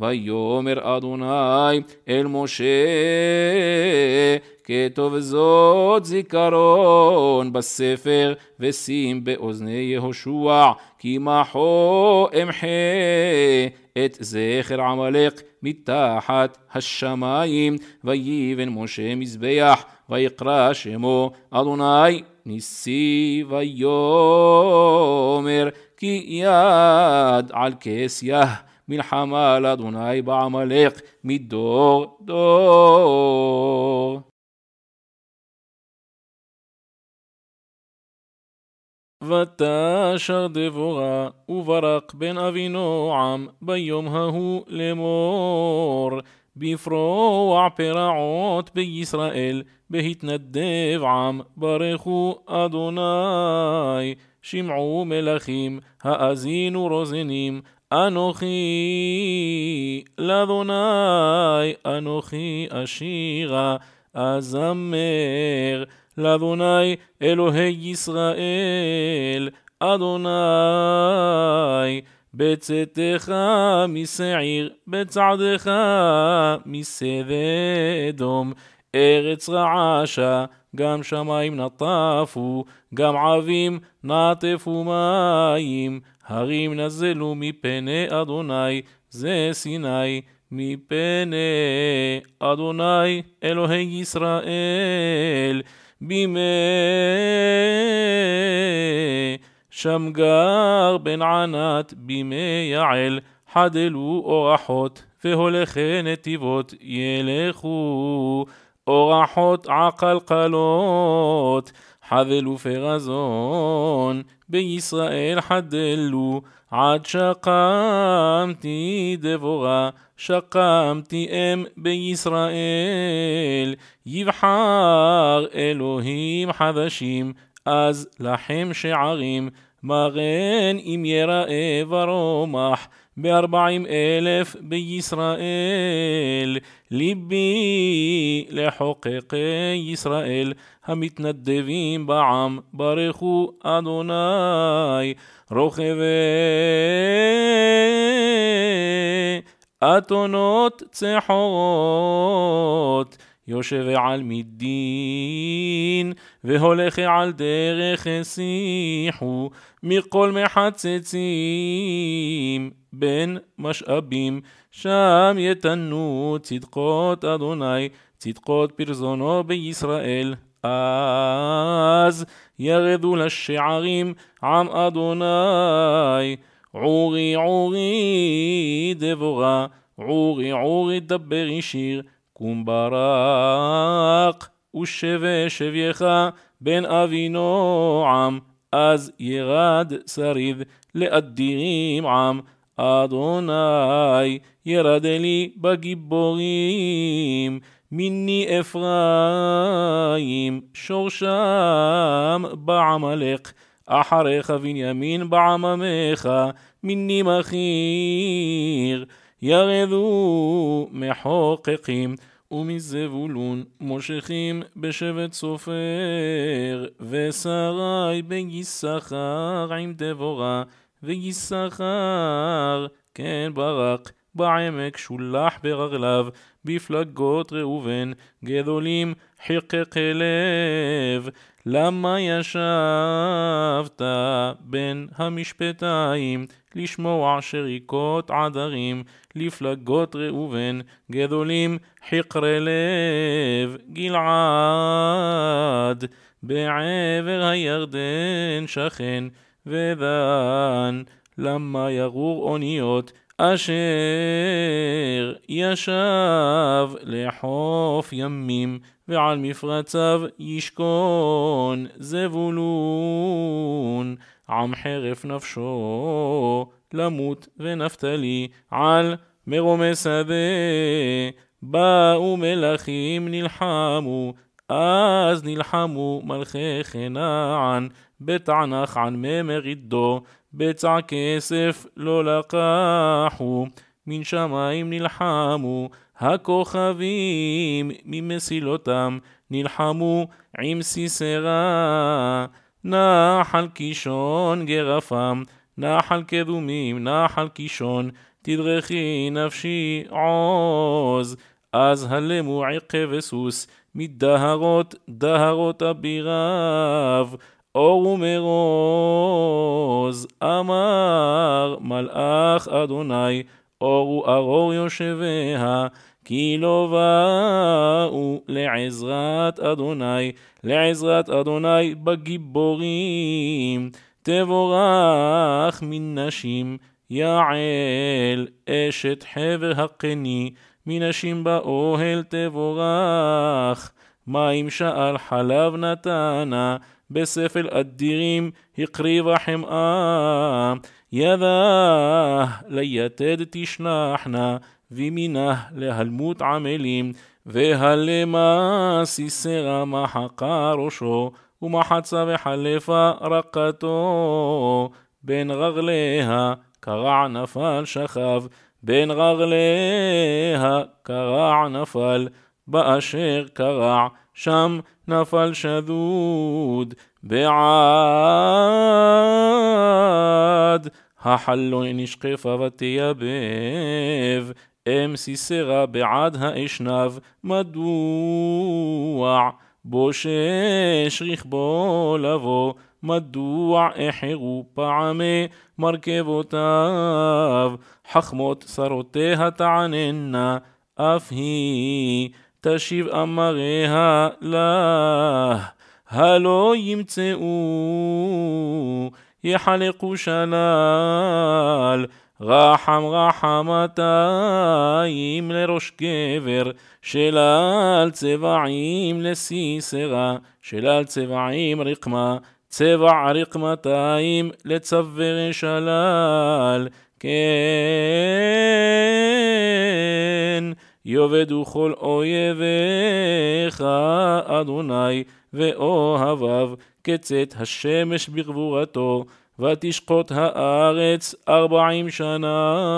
ויאמר אדוני אל משה, כתוב זאת זיכרון בספר, ושים באוזני יהושע, כי מחו אמחה את זכר עמלק מתחת השמיים, ויבן משה מזבח, ויקרא שמו אדוני ניסי ויאמר, כי יד על כס יה. מלחמה על אדוני בעמלק מדור דור. ותשר דבורה וברק בן אבינועם ביום ההוא לאמור בפרוע פרעות בישראל בהתנדב עם ברכו אדוני שמעו מלכים האזינו רוזנים אנוכי לאדוני, אנוכי אשירה, אזמר, לאדוני אלוהי ישראל, אדוני, בצאתך משעיר, בצעדך משבדום, ארץ רעשה, גם שמים נטפו, גם עבים נטפו מים. הרים נזלו מפני אדוני, זה סיני, מפני אדוני אלוהי ישראל, בימי שמגר בן ענת, בימי יעל, חדלו אורחות, והולכי נתיבות ילכו, אורחות עקלקלות. حذلوا في غزون בישראל חדלו עד שקמתי דבורה שקמתי אם בישראל יבחר אלוהים חדשים אז לכם שערים מרן אם יראה ורומח بأربعين ألف بيسرائيل لبي لحقق إسرائيل هم מתנדבים בעם, ברכו אדוני רוכבי אתונות צחות. יושב על מדין, והולך על דרך השיחו, מכל מחצצים, בין משאבים, שם יתנו צדקות אדוני, צדקות פרזונו בישראל. אז ירדו לשערים עם אדוני, עורי עורי דבורה, עורי עורי דבר ישיר. קום ברק ושבה שבייך בן אבינועם, אז ירד שריד לאדירים עם, אדוני ירד לי בגיבורים, מיני אפרים שורשם בעמלק. אחריך בנימין בעממך, מיני מחיר, ירדו מחוקקים. ומזבולון מושכים בשבט סופר, ושרי בגיסחר עם דבורה, וגיסחר כן ברק. בעמק שולח ברגליו, בפלגות ראובן, גדולים חרקק לב. למה ישבת בין המשפטיים, לשמוע שריקות עדרים, לפלגות ראובן, גדולים חקרי לב, גלעד, בעבר הירדן שכן ודן, למה ירור אוניות, אשר ישב לחוף ימים ועל מפרציו ישכון זבולון עם חרף נפשו למות ונפתלי על מרומי שדה באו מלכים נלחמו אז נלחמו מלכי חנען בתענך על ממר עידו, בצע כסף לא לקחו, מן שמיים נלחמו, הכוכבים ממסילותם נלחמו עם סיסרה, נחל קישון גרפם, נחל קדומים, נחל קישון, תדרכי נפשי עוז. אז הלמו עקב וסוס, מדהרות דהרות אביריו. אור ומרוז, אמר מלאך אדוני, אור וארור יושביה, כי לא באו לעזרת אדוני, לעזרת אדוני בגיבורים, תבורך מנשים, יעל אשת חבר הקני, מנשים באוהל תבורך, מים שאל חלב נתנה, بسفل الدريم يقري رحم آم يا ذا لي تشناحنا في منه لها الموت عمليم في هل ما سيسرا ما حقارشو وما حدسا بحلفا رقتو بين غغليها كرع نفال شخاف بين غغليها كرع نفال באשר קרע, שם נפל שדוד בעד. החלון נשקפה ותייבב, אם סיסרה בעד האשנב, מדוע? בושש רכבו לבוא, מדוע איחרו פעמי מרכבותיו? חכמות שרותיה תעננה, אף היא תשיב אמריה לה, הלא ימצאו, יחלקו שלל, רחם רחמתיים לראש גבר, שלל צבעים לסיסרה, שלל צבעים רקמה, צבע רקמתיים לצווארי שלל, כן. יאבדו כל אויביך, אדוני, ואוהביו, כצאת השמש בגבורתו, ותשקוט הארץ ארבעים שנה.